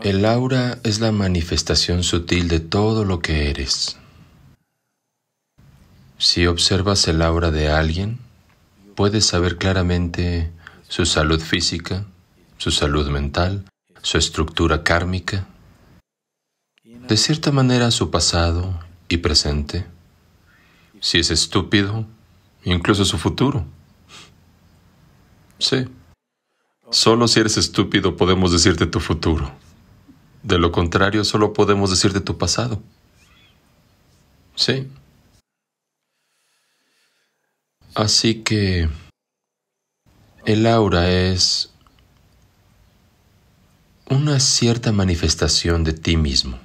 El aura es la manifestación sutil de todo lo que eres. Si observas el aura de alguien, puedes saber claramente su salud física, su salud mental, su estructura kármica, de cierta manera su pasado y presente, si es estúpido, incluso su futuro. Sí. Solo si eres estúpido podemos decirte tu futuro. De lo contrario, solo podemos decir de tu pasado. Sí. Así que el aura es una cierta manifestación de ti mismo,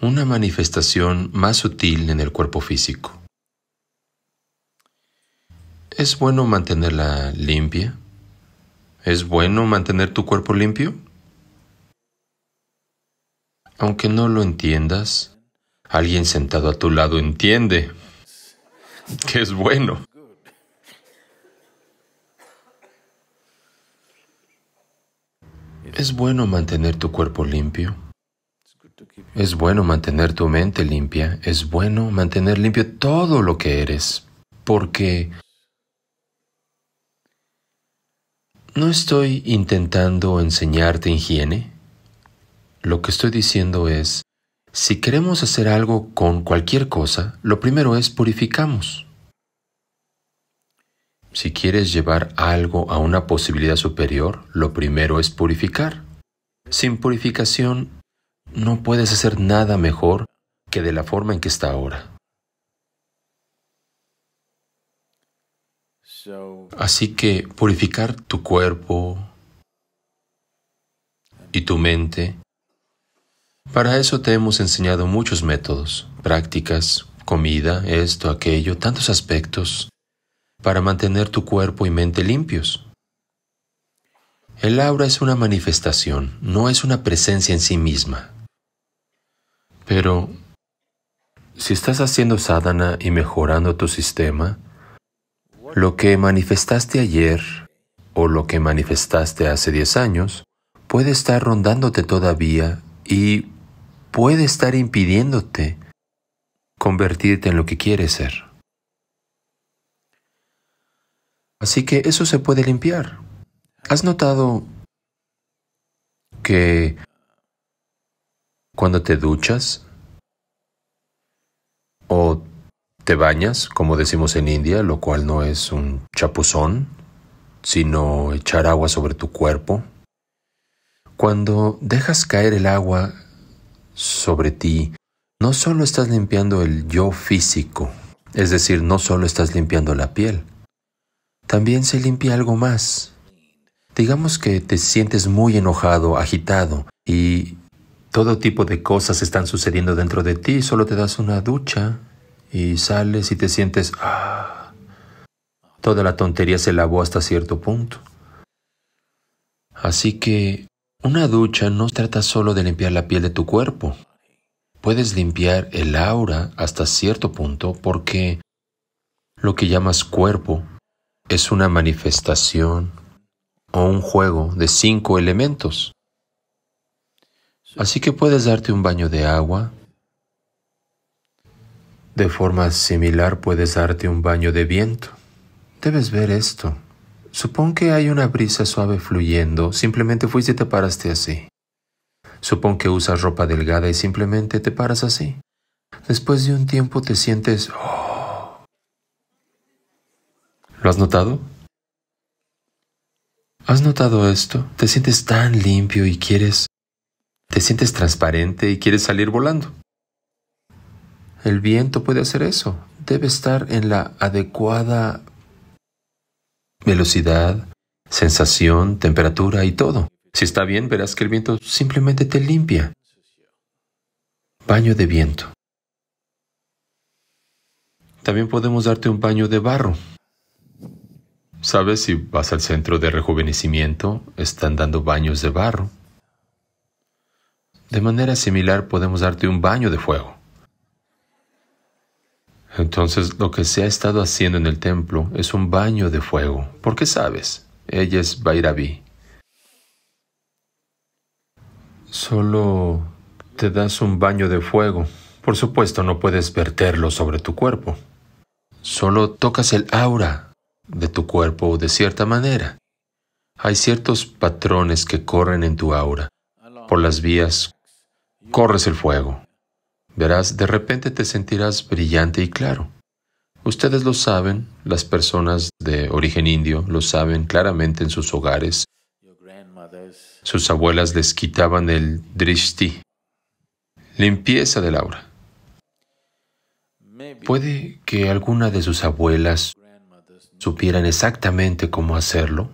una manifestación más sutil en el cuerpo físico. Es bueno mantenerla limpia. ¿Es bueno mantener tu cuerpo limpio? Aunque no lo entiendas, alguien sentado a tu lado entiende que es bueno. Es bueno mantener tu cuerpo limpio. Es bueno mantener tu mente limpia. Es bueno mantener limpio todo lo que eres. Porque no estoy intentando enseñarte higiene. Lo que estoy diciendo es, si queremos hacer algo con cualquier cosa, lo primero es purificamos. Si quieres llevar algo a una posibilidad superior, lo primero es purificar. Sin purificación, no puedes hacer nada mejor que de la forma en que está ahora. Así que purificar tu cuerpo y tu mente para eso te hemos enseñado muchos métodos, prácticas, comida, esto, aquello, tantos aspectos, para mantener tu cuerpo y mente limpios. El aura es una manifestación, no es una presencia en sí misma. Pero, si estás haciendo sadhana y mejorando tu sistema, lo que manifestaste ayer o lo que manifestaste hace 10 años puede estar rondándote todavía y puede estar impidiéndote convertirte en lo que quieres ser. Así que eso se puede limpiar. ¿Has notado que cuando te duchas o te bañas, como decimos en India, lo cual no es un chapuzón, sino echar agua sobre tu cuerpo, cuando dejas caer el agua sobre ti, no solo estás limpiando el yo físico, es decir, no solo estás limpiando la piel, también se limpia algo más. Digamos que te sientes muy enojado, agitado y todo tipo de cosas están sucediendo dentro de ti, solo te das una ducha y sales y te sientes... Ah, toda la tontería se lavó hasta cierto punto. Así que una ducha no trata solo de limpiar la piel de tu cuerpo. Puedes limpiar el aura hasta cierto punto porque lo que llamas cuerpo es una manifestación o un juego de cinco elementos. Así que puedes darte un baño de agua. De forma similar puedes darte un baño de viento. Debes ver esto. Supón que hay una brisa suave fluyendo, simplemente fuiste y te paraste así. Supón que usas ropa delgada y simplemente te paras así. Después de un tiempo te sientes... Oh". ¿Lo has notado? ¿Has notado esto? Te sientes tan limpio y quieres... Te sientes transparente y quieres salir volando. El viento puede hacer eso. Debe estar en la adecuada velocidad, sensación, temperatura y todo. Si está bien, verás que el viento simplemente te limpia. Baño de viento. También podemos darte un baño de barro. ¿Sabes si vas al centro de rejuvenecimiento? Están dando baños de barro. De manera similar podemos darte un baño de fuego. Entonces lo que se ha estado haciendo en el templo es un baño de fuego, porque sabes, ella es Bairavi. Solo te das un baño de fuego. Por supuesto, no puedes verterlo sobre tu cuerpo. Solo tocas el aura de tu cuerpo de cierta manera. Hay ciertos patrones que corren en tu aura. Por las vías corres el fuego. Verás, de repente te sentirás brillante y claro. Ustedes lo saben, las personas de origen indio lo saben claramente en sus hogares. Sus abuelas les quitaban el drishti, limpieza del aura. Puede que alguna de sus abuelas supieran exactamente cómo hacerlo.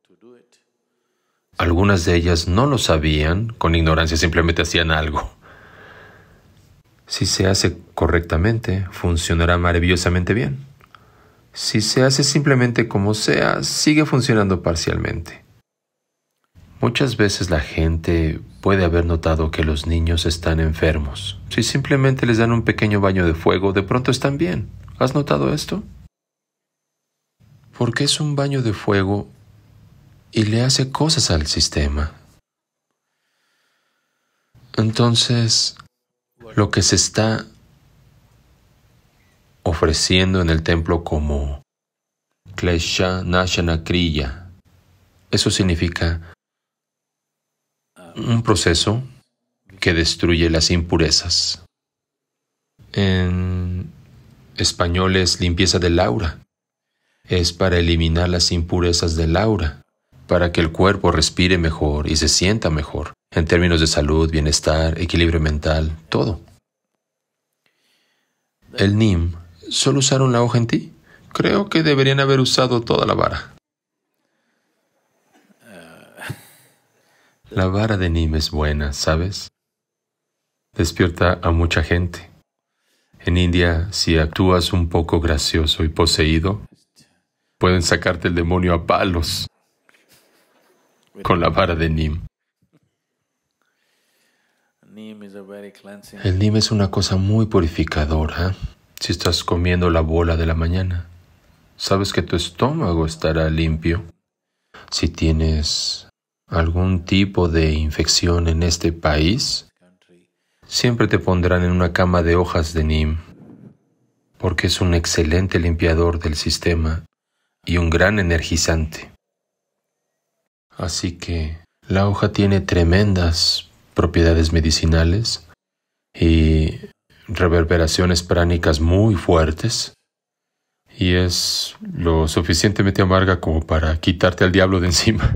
Algunas de ellas no lo sabían, con ignorancia simplemente hacían algo. Si se hace correctamente, funcionará maravillosamente bien. Si se hace simplemente como sea, sigue funcionando parcialmente. Muchas veces la gente puede haber notado que los niños están enfermos. Si simplemente les dan un pequeño baño de fuego, de pronto están bien. ¿Has notado esto? Porque es un baño de fuego y le hace cosas al sistema. Entonces, lo que se está ofreciendo en el templo como Klesha Nashana Kriya. Eso significa un proceso que destruye las impurezas. En español es limpieza del aura. Es para eliminar las impurezas del aura, para que el cuerpo respire mejor y se sienta mejor en términos de salud, bienestar, equilibrio mental, todo. El NIM, ¿solo usaron la hoja en ti? Creo que deberían haber usado toda la vara. La vara de NIM es buena, ¿sabes? Despierta a mucha gente. En India, si actúas un poco gracioso y poseído, pueden sacarte el demonio a palos con la vara de Nim. El nim es una cosa muy purificadora. ¿eh? Si estás comiendo la bola de la mañana, sabes que tu estómago estará limpio. Si tienes algún tipo de infección en este país, siempre te pondrán en una cama de hojas de nim, porque es un excelente limpiador del sistema y un gran energizante. Así que la hoja tiene tremendas propiedades medicinales y reverberaciones pránicas muy fuertes y es lo suficientemente amarga como para quitarte al diablo de encima.